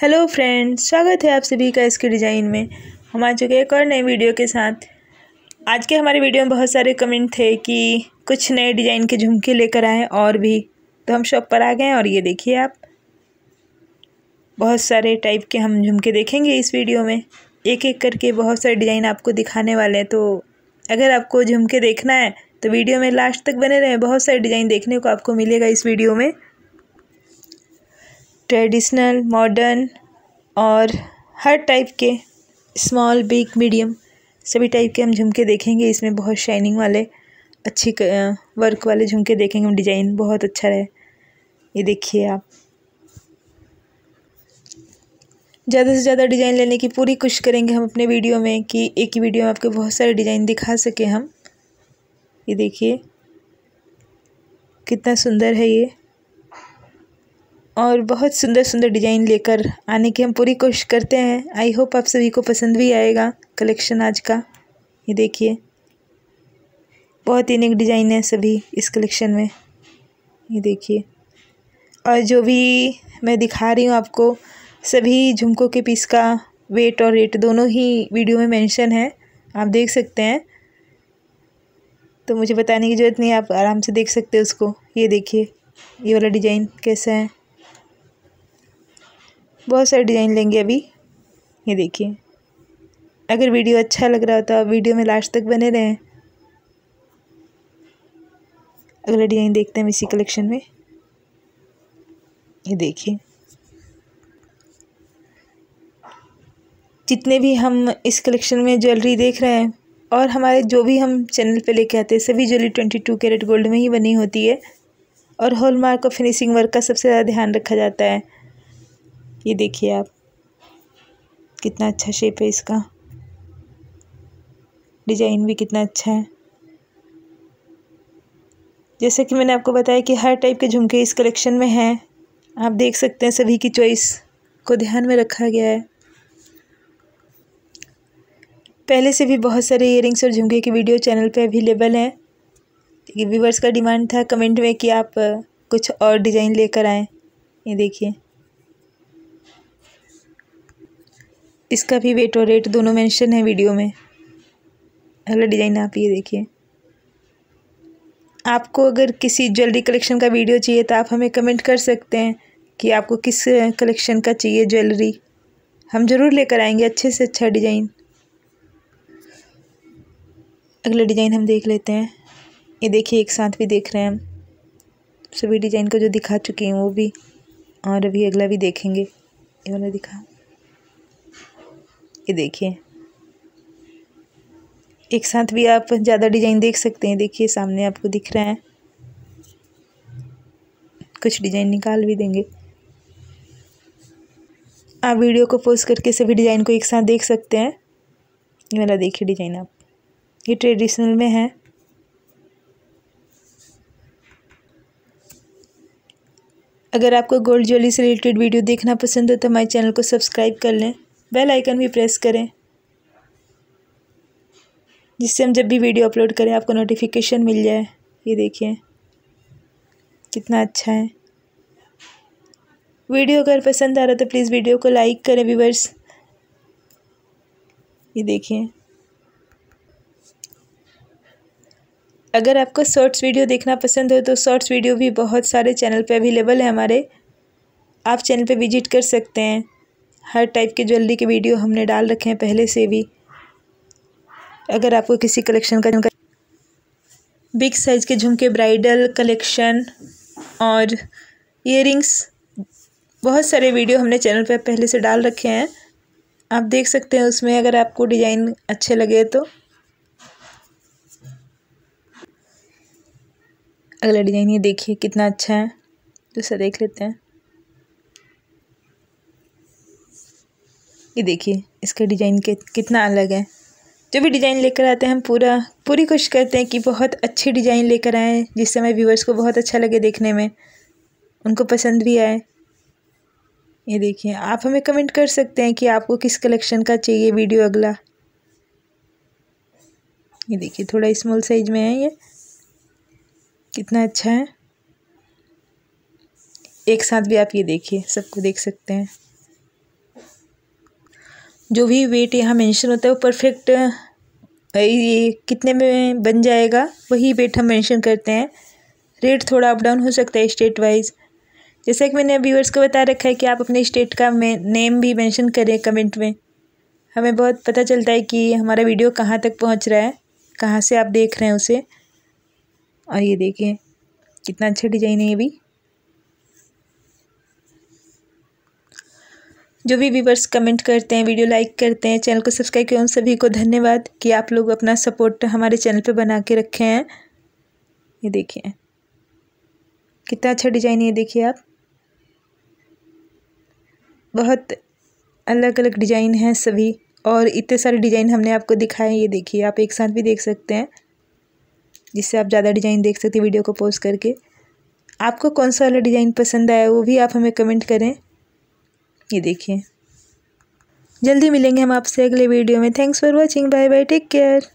hello friends स्वागत है आप सभी का इसके डिज़ाइन में हम आ चुके हैं एक और नए वीडियो के साथ आज के हमारे वीडियो में बहुत सारे कमेंट थे कि कुछ नए डिज़ाइन के झुमके लेकर आए और भी तो हम शॉप पर आ गए और ये देखिए आप बहुत सारे टाइप के हम झुमके देखेंगे इस वीडियो में एक एक करके बहुत सारे डिज़ाइन आपको दिखाने वाले हैं तो अगर आपको झुमके देखना है तो वीडियो में लास्ट तक बने रहें बहुत सारे डिज़ाइन देखने को आपको मिलेगा इस वीडियो में ट्रेडिशनल मॉडर्न और हर टाइप के स्मॉल बिग मीडियम सभी टाइप के हम झुमके देखेंगे इसमें बहुत शाइनिंग वाले अच्छी वर्क वाले झुमके देखेंगे हम डिज़ाइन बहुत अच्छा रहे ये देखिए आप ज़्यादा से ज़्यादा डिज़ाइन लेने की पूरी कोशिश करेंगे हम अपने वीडियो में कि एक ही वीडियो में आपको बहुत सारे डिज़ाइन दिखा सके हम ये देखिए कितना सुंदर है ये और बहुत सुंदर सुंदर डिज़ाइन लेकर आने की हम पूरी कोशिश करते हैं आई होप आप सभी को पसंद भी आएगा कलेक्शन आज का ये देखिए बहुत यूनिक डिज़ाइन है सभी इस कलेक्शन में ये देखिए और जो भी मैं दिखा रही हूँ आपको सभी झुमकों के पीस का वेट और रेट दोनों ही वीडियो में मेंशन है आप देख सकते हैं तो मुझे बताने की ज़रूरत नहीं आप आराम से देख सकते हैं उसको ये देखिए ये वाला डिज़ाइन कैसा है बहुत सारे डिज़ाइन लेंगे अभी ये देखिए अगर वीडियो अच्छा लग रहा हो तो आप वीडियो में लास्ट तक बने रहें अगला डिज़ाइन देखते हैं इसी कलेक्शन में ये देखिए जितने भी हम इस कलेक्शन में ज्वेलरी देख रहे हैं और हमारे जो भी हम चैनल पे लेके आते हैं सभी jewellery twenty two carat gold में ही बनी होती है और हॉलमार्क और फिनिशिंग वर्क का सबसे ज़्यादा ध्यान रखा जाता है ये देखिए आप कितना अच्छा शेप है इसका डिजाइन भी कितना अच्छा है जैसा कि मैंने आपको बताया कि हर टाइप के झुमके इस कलेक्शन में हैं आप देख सकते हैं सभी की चॉइस को ध्यान में रखा गया है पहले से भी बहुत सारे इयर और झुमके की वीडियो चैनल पे अवेलेबल हैं व्यूवर्स का डिमांड था कमेंट में कि आप कुछ और डिज़ाइन लेकर आएँ ये देखिए इसका भी वेट और रेट दोनों मेंशन है वीडियो में अगला डिज़ाइन आप ये देखिए आपको अगर किसी ज्वेलरी कलेक्शन का वीडियो चाहिए तो आप हमें कमेंट कर सकते हैं कि आपको किस कलेक्शन का चाहिए ज्वेलरी हम ज़रूर लेकर आएंगे अच्छे से अच्छा डिज़ाइन अगला डिज़ाइन हम देख लेते हैं ये देखिए एक साथ भी देख रहे हैं हम सभी डिज़ाइन का जो दिखा चुके हैं वो भी और अभी अगला भी देखेंगे ये वाला दिखा ये देखिए एक साथ भी आप ज़्यादा डिजाइन देख सकते हैं देखिए सामने आपको दिख रहा है कुछ डिजाइन निकाल भी देंगे आप वीडियो को पोस्ट करके सभी डिज़ाइन को एक साथ देख सकते हैं ये मेरा देखिए डिज़ाइन आप ये ट्रेडिशनल में है अगर आपको गोल्ड ज्वेलरी से रिलेटेड वीडियो देखना पसंद हो तो हमारे चैनल को सब्सक्राइब कर लें बेल आइकन भी प्रेस करें जिससे हम जब भी वीडियो अपलोड करें आपको नोटिफिकेशन मिल जाए ये देखिए कितना अच्छा है वीडियो अगर पसंद आ रहा तो प्लीज़ वीडियो को लाइक करें व्यूवर्स ये देखिए अगर आपको शॉर्ट्स वीडियो देखना पसंद हो तो शॉर्ट्स वीडियो भी बहुत सारे चैनल पे अवेलेबल है हमारे आप चैनल पे विजिट कर सकते हैं हर टाइप के ज्वेलरी के वीडियो हमने डाल रखे हैं पहले से भी अगर आपको किसी कलेक्शन का बिग साइज़ के झुमके ब्राइडल कलेक्शन और इयर बहुत सारे वीडियो हमने चैनल पर पहले से डाल रखे हैं आप देख सकते हैं उसमें अगर आपको डिज़ाइन अच्छे लगे तो अगला डिज़ाइन ये देखिए कितना अच्छा है दूसरा तो देख लेते हैं ये देखिए इसका डिज़ाइन कितना अलग है जो भी डिज़ाइन लेकर आते हैं हम पूरा पूरी कोशिश करते हैं कि बहुत अच्छी डिज़ाइन लेकर आएँ जिससे हमें व्यूवर्स को बहुत अच्छा लगे देखने में उनको पसंद भी आए ये देखिए आप हमें कमेंट कर सकते हैं कि आपको किस कलेक्शन का चाहिए वीडियो अगला ये देखिए थोड़ा स्मॉल साइज में है ये कितना अच्छा है एक साथ भी आप ये देखिए सबको देख सकते हैं जो भी वेट यहाँ मेंशन होता है वो परफेक्ट ये कितने में बन जाएगा वही वेट हम मेंशन करते हैं रेट थोड़ा अप डाउन हो सकता है स्टेट वाइज जैसा कि मैंने व्यूअर्स को बता रखा है कि आप अपने स्टेट का नेम भी मेंशन करें कमेंट में हमें बहुत पता चलता है कि हमारा वीडियो कहाँ तक पहुँच रहा है कहाँ से आप देख रहे हैं उसे और ये देखिए कितना अच्छा डिजाइन है ये भी जो भी व्यूवर्स कमेंट करते हैं वीडियो लाइक करते हैं चैनल को सब्सक्राइब किया उन सभी को धन्यवाद कि आप लोग अपना सपोर्ट हमारे चैनल पे बना के रखे हैं ये देखिए कितना अच्छा डिजाइन ये देखिए आप बहुत अलग अलग डिजाइन हैं सभी और इतने सारे डिजाइन हमने आपको दिखाए ये देखिए आप एक साथ भी देख सकते हैं जिससे आप ज़्यादा डिजाइन देख सकते हैं वीडियो को पोस्ट करके आपको कौन सा वाला डिज़ाइन पसंद आया वो भी आप हमें कमेंट करें ये देखिए जल्दी मिलेंगे हम आपसे अगले वीडियो में thanks for watching bye bye take care